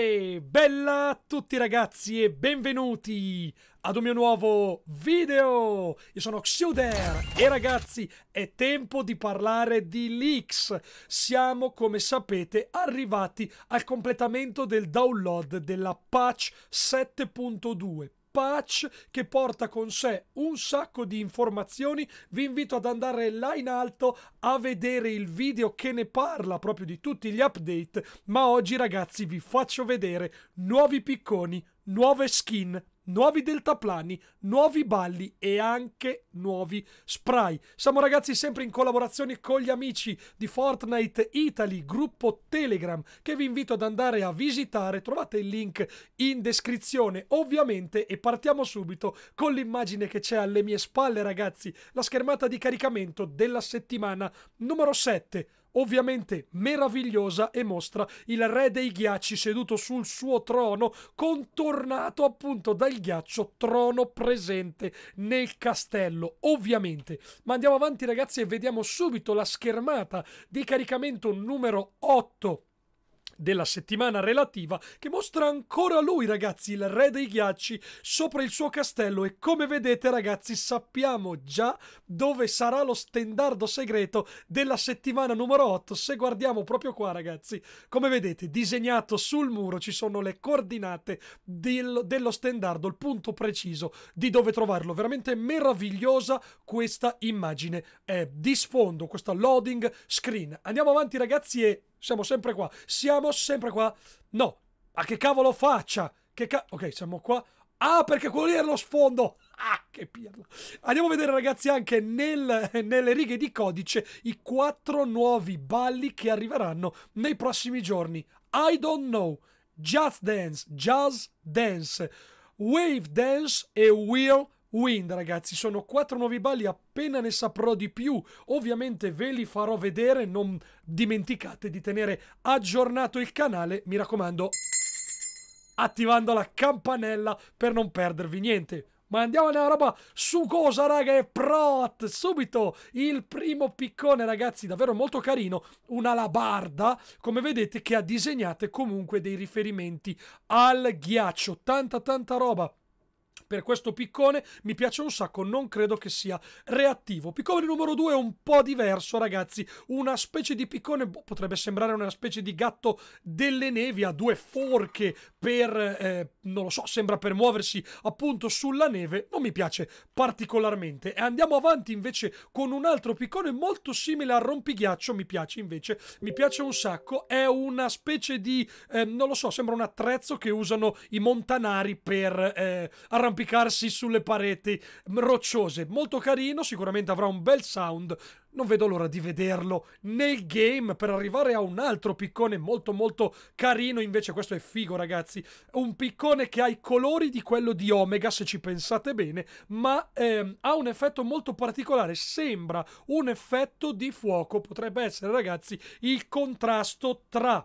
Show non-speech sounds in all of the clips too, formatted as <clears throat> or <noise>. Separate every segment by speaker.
Speaker 1: E bella a tutti ragazzi e benvenuti ad un mio nuovo video! Io sono Xuder e ragazzi è tempo di parlare di leaks! Siamo come sapete arrivati al completamento del download della patch 7.2 patch che porta con sé un sacco di informazioni. Vi invito ad andare là in alto a vedere il video che ne parla proprio di tutti gli update. Ma oggi, ragazzi, vi faccio vedere nuovi picconi, nuove skin nuovi deltaplani, nuovi balli e anche nuovi spray. Siamo ragazzi sempre in collaborazione con gli amici di Fortnite Italy, gruppo Telegram, che vi invito ad andare a visitare. Trovate il link in descrizione, ovviamente, e partiamo subito con l'immagine che c'è alle mie spalle, ragazzi, la schermata di caricamento della settimana numero 7 ovviamente meravigliosa e mostra il re dei ghiacci seduto sul suo trono, contornato appunto dal ghiaccio trono presente nel castello, ovviamente. Ma andiamo avanti ragazzi e vediamo subito la schermata di caricamento numero 8 della settimana relativa che mostra ancora lui ragazzi il re dei ghiacci sopra il suo castello e come vedete ragazzi sappiamo già dove sarà lo stendardo segreto della settimana numero 8 se guardiamo proprio qua ragazzi come vedete disegnato sul muro ci sono le coordinate del, dello stendardo il punto preciso di dove trovarlo veramente meravigliosa questa immagine eh, di sfondo questa loading screen andiamo avanti ragazzi e siamo sempre qua. Siamo sempre qua. No. Ma che cavolo faccia? Che ca... Ok, siamo qua. Ah, perché quello lì era lo sfondo. <laughs> Ah, che pirla. Andiamo a vedere, ragazzi, anche nel, nelle righe di codice i quattro nuovi balli che arriveranno nei prossimi giorni. I don't know, Jazz Dance, Jazz Dance, Wave Dance e Wheel dance. Wind ragazzi sono quattro nuovi balli appena ne saprò di più ovviamente ve li farò vedere non dimenticate di tenere aggiornato il canale mi raccomando attivando la campanella per non perdervi niente ma andiamo nella una roba sugosa, raga, e prot! Subito il primo piccone, ragazzi, davvero molto carino. Una labarda, come vedete, che ha disegnate comunque dei riferimenti al ghiaccio. Tanta, tanta roba per questo piccone mi piace un sacco, non credo che sia reattivo. Piccone numero 2 è un po' diverso, ragazzi. Una specie di piccone, boh, potrebbe sembrare una specie di gatto delle nevi, ha due forche per, eh, non lo so, sembra per muoversi appunto sulla neve. Non mi piace particolarmente. E andiamo avanti invece con un altro piccone molto simile al rompighiaccio, mi piace invece, mi piace un sacco. È una specie di, eh, non lo so, sembra un attrezzo che usano i montanari per eh, arrampicare arrampicarsi sulle pareti rocciose. Molto carino, sicuramente avrà un bel sound. Non vedo l'ora di vederlo nel game per arrivare a un altro piccone molto molto carino. Invece questo è figo ragazzi. Un piccone che ha i colori di quello di Omega se ci pensate bene. Ma ehm, ha un effetto molto particolare. Sembra un effetto di fuoco. Potrebbe essere ragazzi il contrasto tra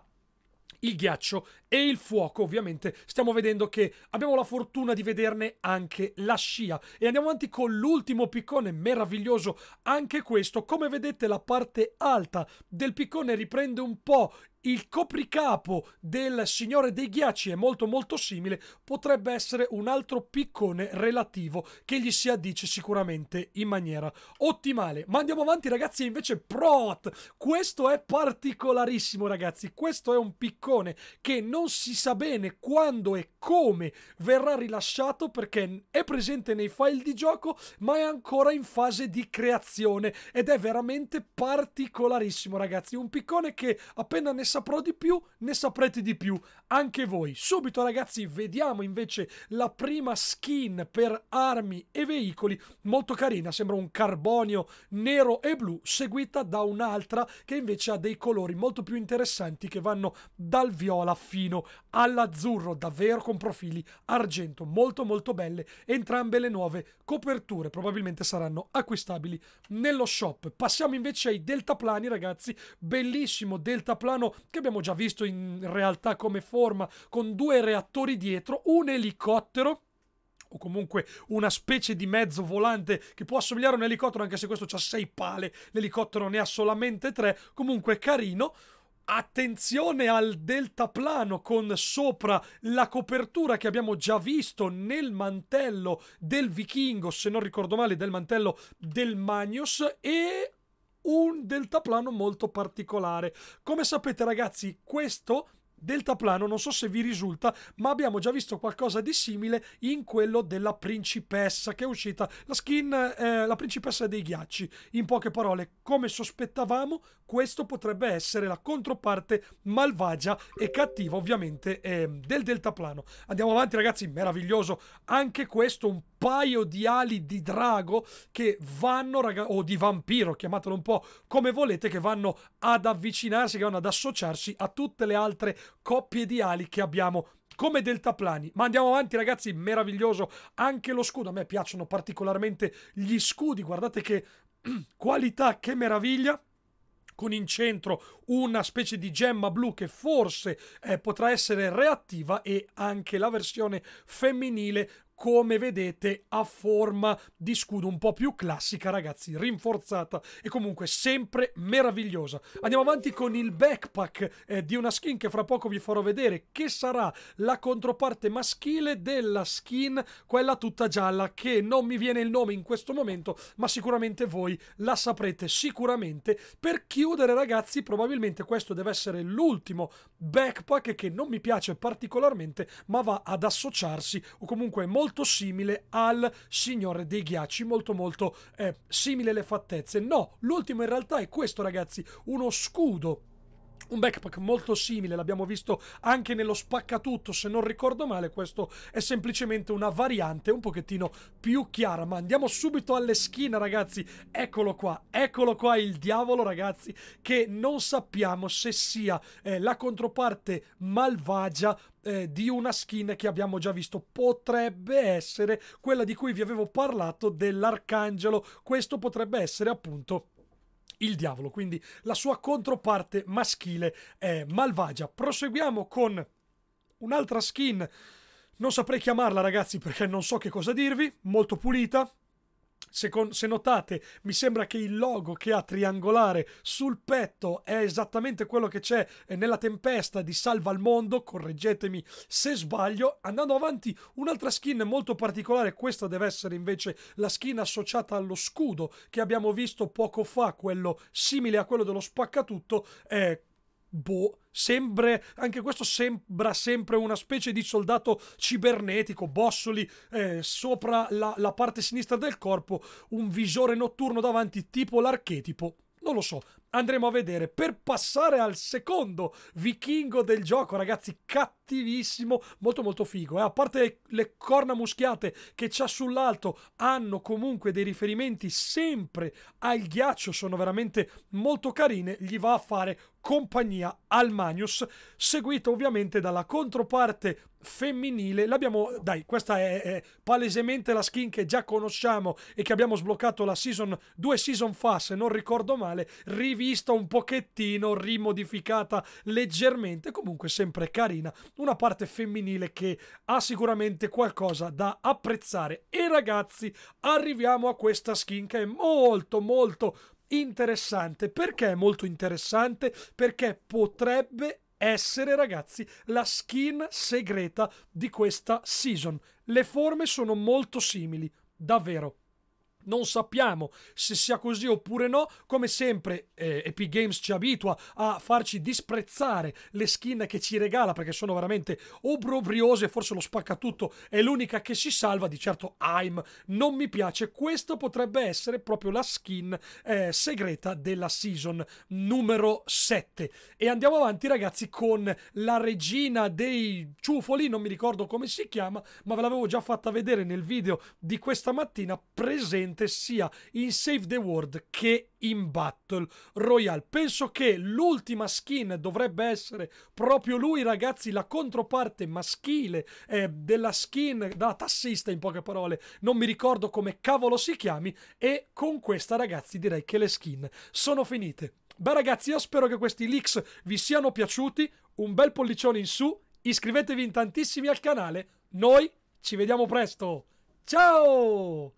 Speaker 1: il ghiaccio e il fuoco ovviamente stiamo vedendo che abbiamo la fortuna di vederne anche la scia e andiamo avanti con l'ultimo piccone meraviglioso anche questo come vedete la parte alta del piccone riprende un po' il copricapo del Signore dei Ghiacci è molto molto simile, potrebbe essere un altro piccone relativo che gli si addice sicuramente in maniera ottimale. Ma andiamo avanti ragazzi, invece Proat, questo è particolarissimo ragazzi, questo è un piccone che non si sa bene quando e come verrà rilasciato perché è presente nei file di gioco ma è ancora in fase di creazione ed è veramente particolarissimo ragazzi, un piccone che appena ne saprò di più, ne saprete di più anche voi. Subito ragazzi vediamo invece la prima skin per armi e veicoli, molto carina, sembra un carbonio nero e blu, seguita da un'altra che invece ha dei colori molto più interessanti che vanno dal viola fino all'azzurro, davvero con profili argento, molto molto belle, entrambe le nuove coperture probabilmente saranno acquistabili nello shop. Passiamo invece ai deltaplani ragazzi, bellissimo deltaplano che abbiamo già visto in realtà come forma, con due reattori dietro, un elicottero o comunque una specie di mezzo volante che può assomigliare a un elicottero anche se questo ha sei pale, l'elicottero ne ha solamente tre, comunque carino. Attenzione al deltaplano con sopra la copertura che abbiamo già visto nel mantello del vichingo, se non ricordo male, del mantello del Magnus e un deltaplano molto particolare. Come sapete ragazzi, questo deltaplano, non so se vi risulta, ma abbiamo già visto qualcosa di simile in quello della principessa che è uscita, la skin, eh, la principessa dei ghiacci. In poche parole, come sospettavamo, questo potrebbe essere la controparte malvagia e cattiva, ovviamente, eh, del deltaplano. Andiamo avanti, ragazzi, meraviglioso. Anche questo un paio di ali di drago che vanno, raga- o di vampiro, chiamatelo un po' come volete, che vanno ad avvicinarsi, che vanno ad associarsi a tutte le altre coppie di ali che abbiamo come deltaplani. Ma andiamo avanti, ragazzi, meraviglioso anche lo scudo. A me piacciono particolarmente gli scudi, guardate che <clears throat> qualità, che meraviglia con in centro una specie di gemma blu che forse eh, potrà essere reattiva e anche la versione femminile come vedete a forma di scudo un po' più classica ragazzi, rinforzata e comunque sempre meravigliosa. Andiamo avanti con il backpack eh, di una skin che fra poco vi farò vedere che sarà la controparte maschile della skin, quella tutta gialla che non mi viene il nome in questo momento ma sicuramente voi la saprete sicuramente. Per chiudere ragazzi probabilmente questo deve essere l'ultimo backpack che non mi piace particolarmente ma va ad associarsi o comunque è molto molto simile al Signore dei Ghiacci, molto molto eh, simile alle fattezze. No, l'ultimo in realtà è questo ragazzi, uno scudo un backpack molto simile, l'abbiamo visto anche nello spaccatutto se non ricordo male, questo è semplicemente una variante un pochettino più chiara, ma andiamo subito alle skin ragazzi, eccolo qua, eccolo qua il diavolo ragazzi, che non sappiamo se sia eh, la controparte malvagia eh, di una skin che abbiamo già visto. Potrebbe essere quella di cui vi avevo parlato dell'arcangelo. Questo potrebbe essere appunto il diavolo, quindi la sua controparte maschile è malvagia. Proseguiamo con un'altra skin, non saprei chiamarla ragazzi perché non so che cosa dirvi, molto pulita, se, con, se, notate, mi sembra che il logo che ha triangolare sul petto è esattamente quello che c'è eh, nella tempesta di Salva al Mondo, correggetemi se sbaglio. Andando avanti, un'altra skin molto particolare, questa deve essere invece la skin associata allo scudo che abbiamo visto poco fa, quello simile a quello dello spaccatutto, è boh, sembra, anche questo sembra sempre una specie di soldato cibernetico, bossoli eh, sopra la, la parte sinistra del corpo, un visore notturno davanti tipo l'archetipo. Non lo so, andremo a vedere. Per passare al secondo vichingo del gioco, ragazzi, cattivo cattivissimo, molto molto figo. Eh? A parte le corna muschiate che c'ha sull'alto, hanno comunque dei riferimenti sempre al ghiaccio, sono veramente molto carine. Gli va a fare compagnia al Magnus, seguito ovviamente dalla controparte femminile. L'abbiamo, dai, questa è, è, palesemente la skin che già conosciamo e che abbiamo sbloccato la season, due season fa, se non ricordo male, rivista un pochettino, rimodificata leggermente, comunque sempre carina una parte femminile che ha sicuramente qualcosa da apprezzare. E ragazzi, arriviamo a questa skin che è molto molto interessante. Perché è molto interessante? Perché potrebbe essere, ragazzi, la skin segreta di questa season. Le forme sono molto simili, davvero non sappiamo se sia così oppure no. Come sempre, eh, Epic Games ci abitua a farci disprezzare le skin che ci regala perché sono veramente obrobriose. Forse lo spacca tutto è l'unica che si salva. Di certo, I'm non mi piace. Questa potrebbe essere proprio la skin eh, segreta della season numero 7. E andiamo avanti, ragazzi, con la regina dei ciufoli. Non mi ricordo come si chiama, ma ve l'avevo già fatta vedere nel video di questa mattina. Presente presente sia in Save the World che in Battle Royale. Penso che l'ultima skin dovrebbe essere proprio lui, ragazzi, la controparte maschile eh, della skin, della tassista in poche parole, non mi ricordo come cavolo si chiami, e con questa, ragazzi, direi che le skin sono finite. Beh ragazzi, io spero che questi leaks vi siano piaciuti, un bel pollicione in su, iscrivetevi in tantissimi al canale, noi ci vediamo presto, ciao!